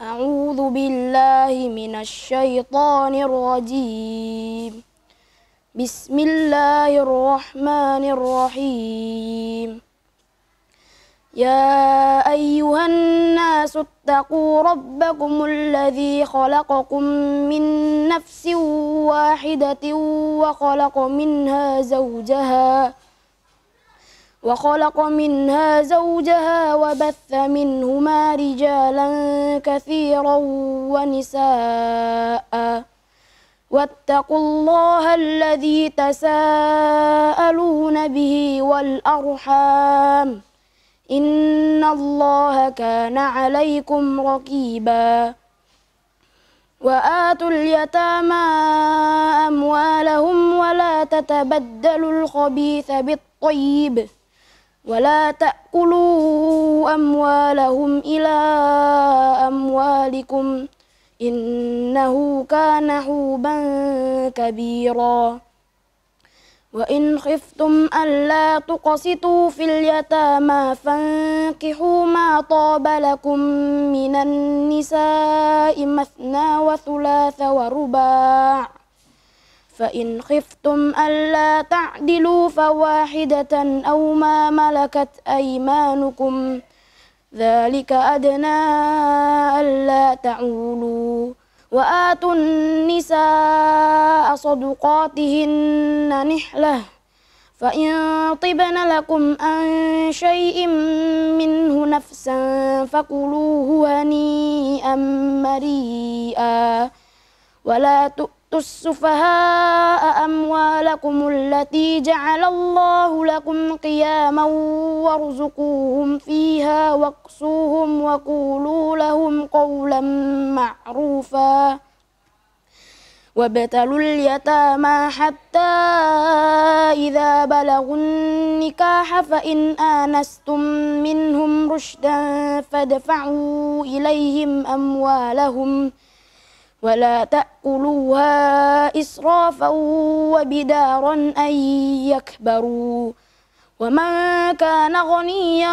أعوذ بالله من الشيطان الرجيم بسم الله الرحمن الرحيم يا أيها الناس اتقوا ربكم الذي خلقكم من نفس واحدة وخلق منها زوجها وخلق منها زوجها وبث منهما رجالا كثيرا ونساء واتقوا الله الذي تساءلون به والأرحام إن الله كان عليكم رقيبا وآتوا اليتامى أموالهم ولا تتبدلوا الخبيث بالطيب ولا تأكلوا أموالهم إلى أموالكم إنه كان حوبا كبيرا وإن خفتم ألا تقسطوا في اليتامى فانكحوا ما طاب لكم من النساء مثنى وثلاث ورباع فإن خفتم ألا تعدلوا فواحدة أو ما ملكت أيمانكم ذلك أدنى ألا تعولوا وآتوا النساء صدقاتهن نحلة فإن طبن لكم عن شيء منه نفسا فكلوه هنيئا مريئا ولا تؤمنوا تؤتوا السفهاء أموالكم التي جعل الله لكم قياما وارزقوهم فيها واقسوهم وقولوا لهم قولا معروفا وابتلوا اليتامى حتى إذا بلغوا النكاح فإن آنستم منهم رشدا فادفعوا إليهم أموالهم ۖ ولا تأكلوها إسرافا وبدارا أن يكبروا ومن كان غنيا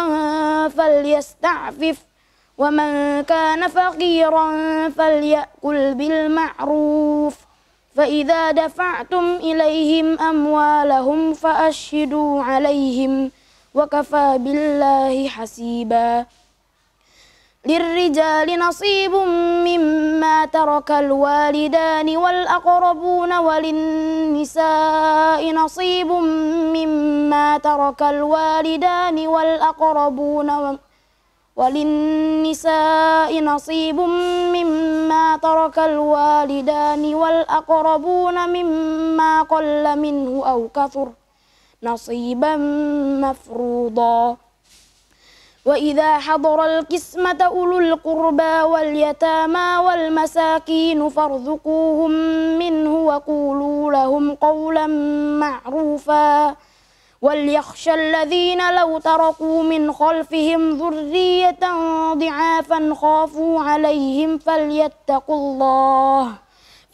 فليستعفف ومن كان فقيرا فليأكل بالمعروف فإذا دفعتم إليهم أموالهم فأشهدوا عليهم وكفى بالله حسيبا للرجال نصيب مما ترك الوالدان والأقربون وللنساء نصيب مما ترك الوالدان والأقربون وللنساء نصيب مما ترك الوالدان والأقربون مما قل منه أو كثر نصيبا مفروضا وإذا حضر القسمة أولو القربى واليتامى والمساكين فارزقوهم منه وقولوا لهم قولا معروفا وليخشى الذين لو تركوا من خلفهم ذرية ضعافا خافوا عليهم فليتقوا الله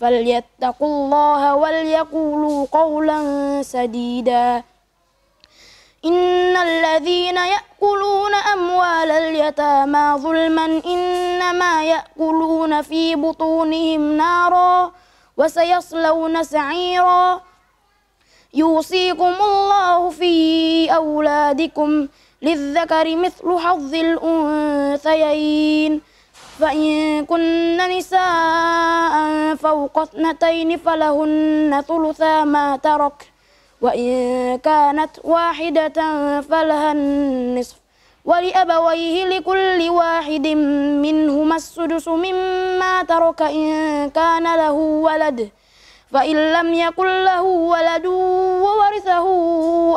فليتقوا الله وليقولوا قولا سديدا إن الذين يأكلون أموال اليتامى ظلما إنما يأكلون في بطونهم نارا وسيصلون سعيرا يوصيكم الله في أولادكم للذكر مثل حظ الأنثيين فإن كن نساء فوق اثنتين فلهن ثلثا ما ترك وإن كانت واحدة فلها النصف ولأبويه لكل واحد منهما السدس مما ترك إن كان له ولد فإن لم يكن له ولد وورثه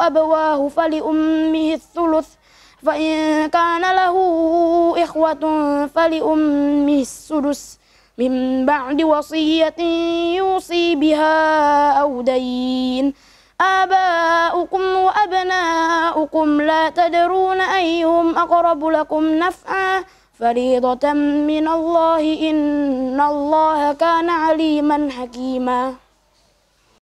أبواه فلأمه الثلث فإن كان له إخوة فلأمه السدس من بعد وصية يوصي بها أو دين آباؤكم وأبناؤكم لا تدرون أيهم أقرب لكم نفعا فريضة من الله إن الله كان عليما حكيما